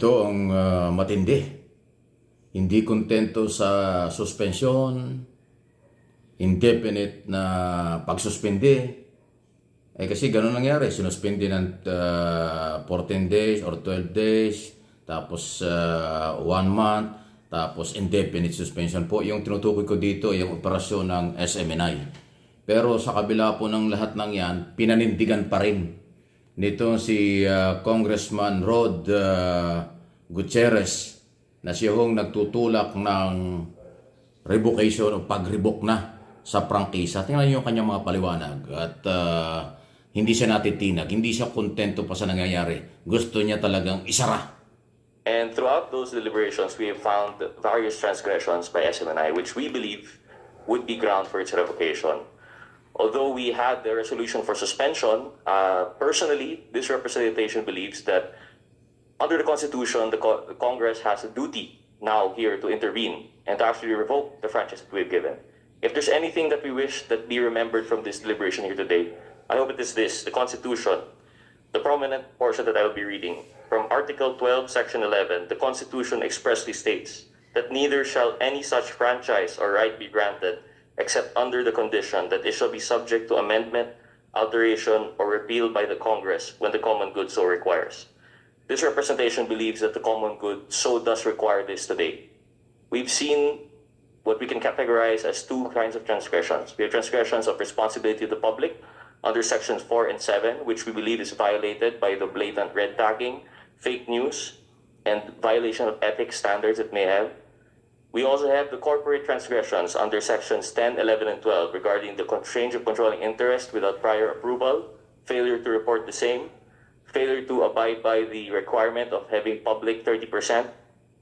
Ito ang uh, matindi. Hindi kontento sa suspension, indefinite na pagsuspindi. Eh kasi ganun nangyari, sinuspindi ng uh, ah, 14 days or 12 days, tapos uh, ah, 1 month, tapos indefinite suspension po. Yung tinutukoy ko dito, yung operasyon ng SMNI. Pero sa kabila po ng lahat ng yan, pinanindigan pa rin nitong si uh, Congressman Rod uh, Gutierrez na siya hong nagtutulak ng revocation o pag-revoke na sa prangkisa. Tingnan niyo yung kanyang mga paliwanag at uh, hindi siya natitinag, hindi siya kontento pa sa nangyayari. Gusto niya talagang isara. And throughout those deliberations, we have found various transgressions by SMNI which we believe would be ground for its revocation. Although we had the resolution for suspension, uh, personally, this representation believes that under the Constitution, the, co the, Congress has a duty now here to intervene and to actually revoke the franchise that we've given. If there's anything that we wish that be remembered from this deliberation here today, I hope it is this, the Constitution, the prominent portion that I will be reading. From Article 12, Section 11, the Constitution expressly states that neither shall any such franchise or right be granted except under the condition that it shall be subject to amendment, alteration, or repeal by the Congress when the common good so requires. This representation believes that the common good so does require this today. We've seen what we can categorize as two kinds of transgressions. We have transgressions of responsibility to the public under sections 4 and 7, which we believe is violated by the blatant red tagging, fake news, and violation of ethics standards it may have. We also have the corporate transgressions under sections 10, 11, and 12 regarding the change of controlling interest without prior approval, failure to report the same, failure to abide by the requirement of having public 30%,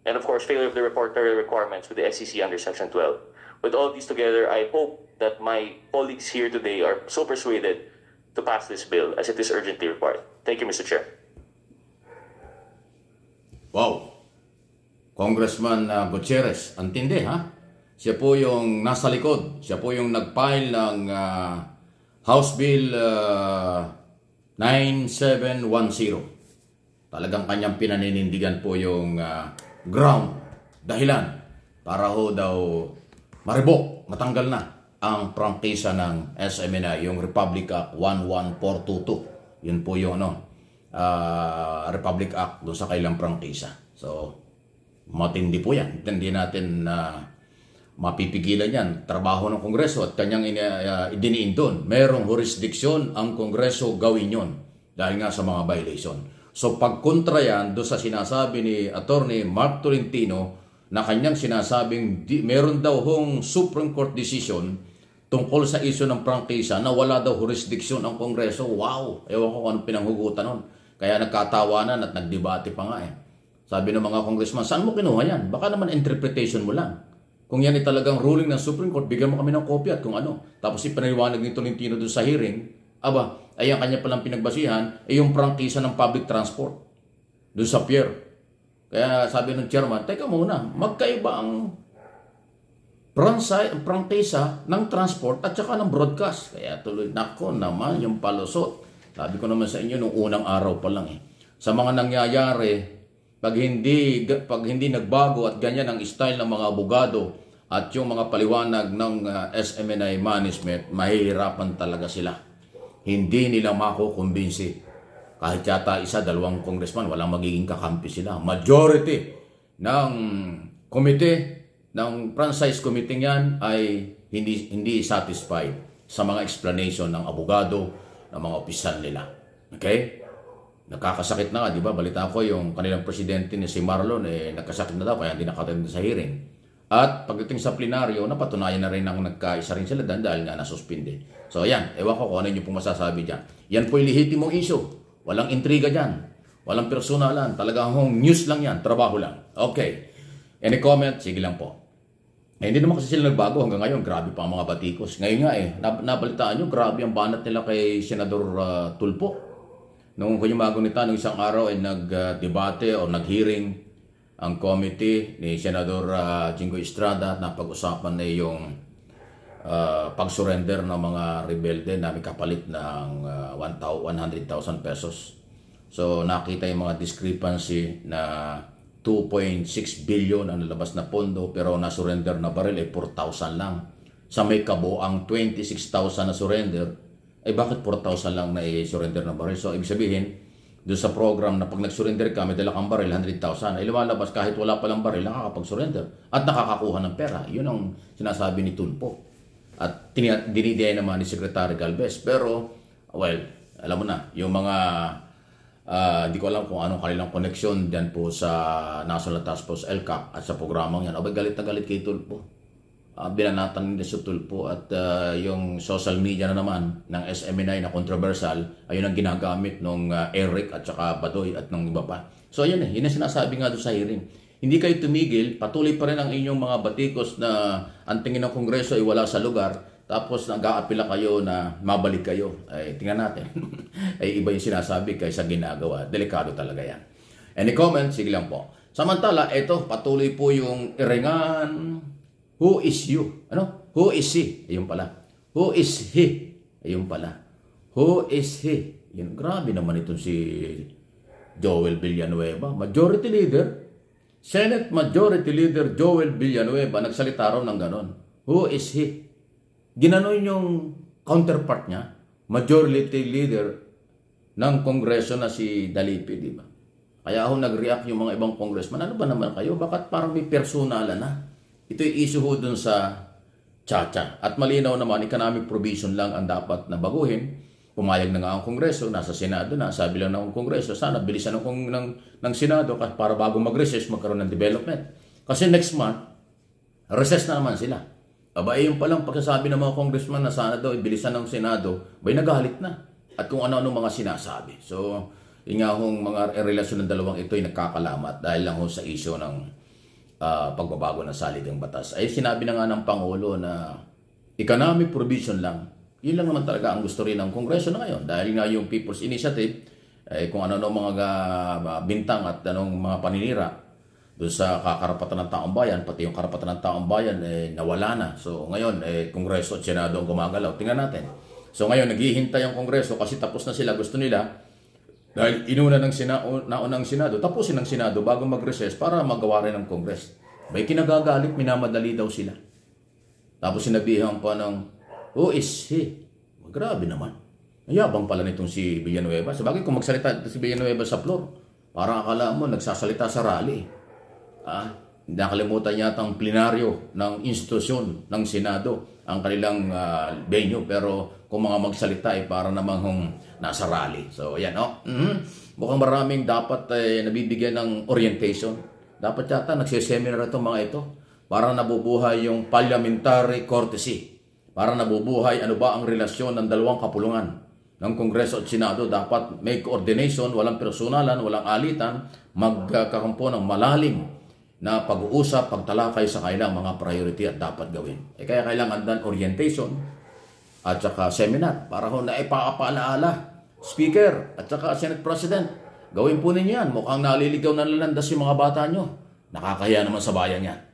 and of course, failure of the reportorial requirements with the SEC under section 12. With all these together, I hope that my colleagues here today are so persuaded to pass this bill as it is urgently required. Thank you, Mr. Chair. Wow. Congressman uh, Gutierrez. Antindi ha? Siya po yung nasa likod. Siya po yung nag-file ng uh, House Bill uh, 9710. Talagang kanyang pinaninindigan po yung uh, ground, dahilan, para ho daw maribok, matanggal na ang prangkisa ng SMNI, yung Republic Act 11422. Yun po yung ano, uh, Republic Act doon sa kailang prangkisa. So, matindi po yan. Hindi natin na uh, mapipigilan yan. Trabaho ng Kongreso at kanyang uh, idiniin doon. Merong jurisdiction ang Kongreso gawin yon dahil nga sa mga violation. So pagkontra yan do sa sinasabi ni Attorney Mark Tolentino na kanyang sinasabing di, meron daw hong Supreme Court decision tungkol sa isyo ng prangkisa na wala daw jurisdiction ang Kongreso. Wow! Ewan ko kung anong pinanghugutan nun. Kaya nagkatawanan at nagdebate pa nga eh. Sabi ng mga congressman, saan mo kinuha yan? Baka naman interpretation mo lang. Kung yan ay talagang ruling ng Supreme Court, bigyan mo kami ng kopya at kung ano. Tapos ipinaliwanag ni Tolentino doon sa hearing, aba, ay ang kanya palang pinagbasihan ay yung prangkisa ng public transport doon sa pier. Kaya sabi ng chairman, teka muna, magkaiba ang prangkisa ng transport at saka ng broadcast. Kaya tuloy, nako naman yung palusot. Sabi ko naman sa inyo nung unang araw pa lang eh. Sa mga nangyayari pag hindi, pag hindi nagbago at ganyan ang style ng mga abogado at yung mga paliwanag ng uh, ah, SMNI management, mahihirapan talaga sila. Hindi nila makukumbinsi. Kahit yata isa, dalawang congressman, walang magiging kakampi sila. Majority ng committee ng franchise committee yan ay hindi, hindi satisfied sa mga explanation ng abogado, ng mga opisyal nila. Okay? nakakasakit na nga, di ba? Balita ko yung kanilang presidente ni si Marlon, eh, nakasakit na daw, kaya hindi nakatend sa hearing. At pagdating sa plenaryo, napatunayan na rin ang nagkaisa rin sila dahil, dahil nga nasuspinde. So ayan, ewan ko kung ano yung pong masasabi dyan. Yan po yung lehitimong issue. Walang intriga dyan. Walang personalan. Talagang home news lang yan. Trabaho lang. Okay. Any comment? Sige lang po. Eh, hindi naman kasi sila nagbago hanggang ngayon. Grabe pa ang mga batikos. Ngayon nga eh, nabalitaan nyo, grabe ang banat nila kay Senador uh, Tulpo. Noong kunyimago nita, noong isang araw ay nagdebate o nag-hearing ang committee ni Senador uh, Estrada na pag-usapan na yung uh, ah, pag-surrender ng mga rebelde na may kapalit ng uh, ah, 100,000 pesos. So nakita yung mga discrepancy na 2.6 billion ang nalabas na pondo pero na-surrender na baril ay 4,000 lang. Sa may kabuang 26,000 na surrender, ay eh, bakit 4,000 lang na i-surrender na baril? So, ibig sabihin, doon sa program na pag nag-surrender ka, may dala kang baril, 100,000, ay eh, lumalabas kahit wala palang baril, nakakapag-surrender at nakakakuha ng pera. Yun ang sinasabi ni Tunpo. At dinidiay naman ni Secretary Galvez. Pero, well, alam mo na, yung mga ah, hindi ko alam kung anong kanilang connection dyan po sa National Task Force LCAC at sa programang yan. Abay, galit na galit kay Tulpo uh, binanatan ni Sir Tulpo at uh, yung social media na naman ng SMNI na controversial, ayun ang ginagamit nung uh, Eric at saka Badoy at nung iba pa. So ayun eh, yun ang sinasabi nga doon sa hearing. Hindi kayo tumigil, patuloy pa rin ang inyong mga batikos na ang tingin ng Kongreso ay wala sa lugar, tapos nag-aapila kayo na mabalik kayo. Ay, tingnan natin. ay iba yung sinasabi kaysa ginagawa. Delikado talaga yan. Any comment? Sige lang po. Samantala, ito, patuloy po yung iringan, Who is you? Ano? Who is he? Ayun pala. Who is he? Ayun pala. Who is he? Yun, grabe naman itong si Joel Villanueva. Majority Leader, Senate Majority Leader Joel Villanueva, nagsalita raw ng ganon. Who is he? Ginanon yung counterpart niya, Majority Leader ng Kongreso na si Dalipi, di ba? Kaya ako nag-react yung mga ibang congressman, ano ba naman kayo? Bakit parang may personala na? Ito yung issue ho dun sa Chacha. At malinaw naman, economic provision lang ang dapat na baguhin. Pumayag na nga ang Kongreso, nasa Senado na, sabi lang ng Kongreso, sana bilisan ng, ng, ng, ng Senado para bago mag-recess, magkaroon ng development. Kasi next month, recess na naman sila. Aba, eh, pa lang pagkasabi ng mga congressman na sana daw ibilisan ng Senado, bay nagalit na. At kung ano-ano mga sinasabi. So, yung nga hong mga relasyon ng dalawang ito ay nagkakalamat dahil lang ho sa isyo ng uh, pagbabago ng salitang batas. Ay sinabi na nga ng Pangulo na economic provision lang, yun lang naman talaga ang gusto rin ng Kongreso na ngayon. Dahil nga yung People's Initiative, ay eh, kung ano-ano mga ah, bintang at anong mga paninira doon sa kakarapatan ng taong bayan, pati yung karapatan ng taong bayan, eh, nawala na. So ngayon, eh, Kongreso at Senado ang gumagalaw. Tingnan natin. So ngayon, naghihintay ang Kongreso kasi tapos na sila, gusto nila dahil inuna ng naon naunang Senado, tapusin ng Senado bago mag-recess para magawa rin ng Congress. May kinagagalit, minamadali daw sila. Tapos sinabihan pa ng, who is he? Grabe naman. Ayabang pala nitong si Villanueva. Sabagay kung magsalita si Villanueva sa floor, para akala mo nagsasalita sa rally. Ah, nakalimutan yata ang plenaryo ng institusyon ng Senado, ang kanilang uh, venue, pero kung mga magsalita eh, para namang hum, nasa rally. So, yan, oh. Mm-hmm. Mukhang maraming dapat eh, nabibigyan ng orientation. Dapat yata nagsiseminar itong mga ito para nabubuhay yung parliamentary courtesy. Para nabubuhay ano ba ang relasyon ng dalawang kapulungan ng Kongreso at Senado. Dapat may coordination, walang personalan, walang alitan, magkakampo ng malalim na pag-uusap, pagtalakay sa kailang mga priority at dapat gawin. Eh kaya kailangan dan orientation, at saka seminar para ho na ipapaalaala. Speaker at saka Senate President, gawin po ninyo yan. Mukhang naliligaw na lalandas yung mga bata nyo. Nakakaya naman sa bayan yan.